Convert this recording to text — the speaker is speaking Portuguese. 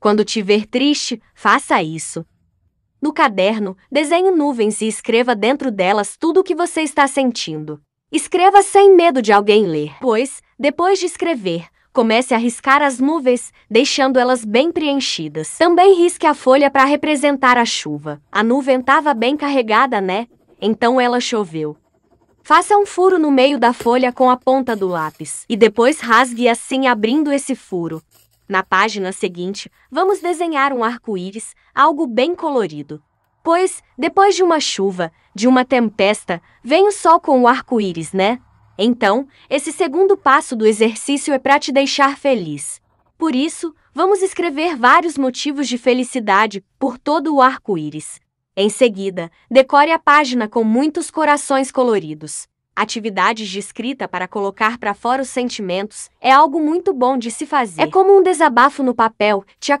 Quando te ver triste, faça isso. No caderno, desenhe nuvens e escreva dentro delas tudo o que você está sentindo. Escreva sem medo de alguém ler, pois, depois de escrever, comece a riscar as nuvens, deixando elas bem preenchidas. Também risque a folha para representar a chuva. A nuvem estava bem carregada, né? Então ela choveu. Faça um furo no meio da folha com a ponta do lápis e depois rasgue assim abrindo esse furo. Na página seguinte, vamos desenhar um arco-íris, algo bem colorido. Pois, depois de uma chuva, de uma tempesta, vem o sol com o arco-íris, né? Então, esse segundo passo do exercício é para te deixar feliz. Por isso, vamos escrever vários motivos de felicidade por todo o arco-íris. Em seguida, decore a página com muitos corações coloridos atividades de escrita para colocar para fora os sentimentos, é algo muito bom de se fazer. É como um desabafo no papel, te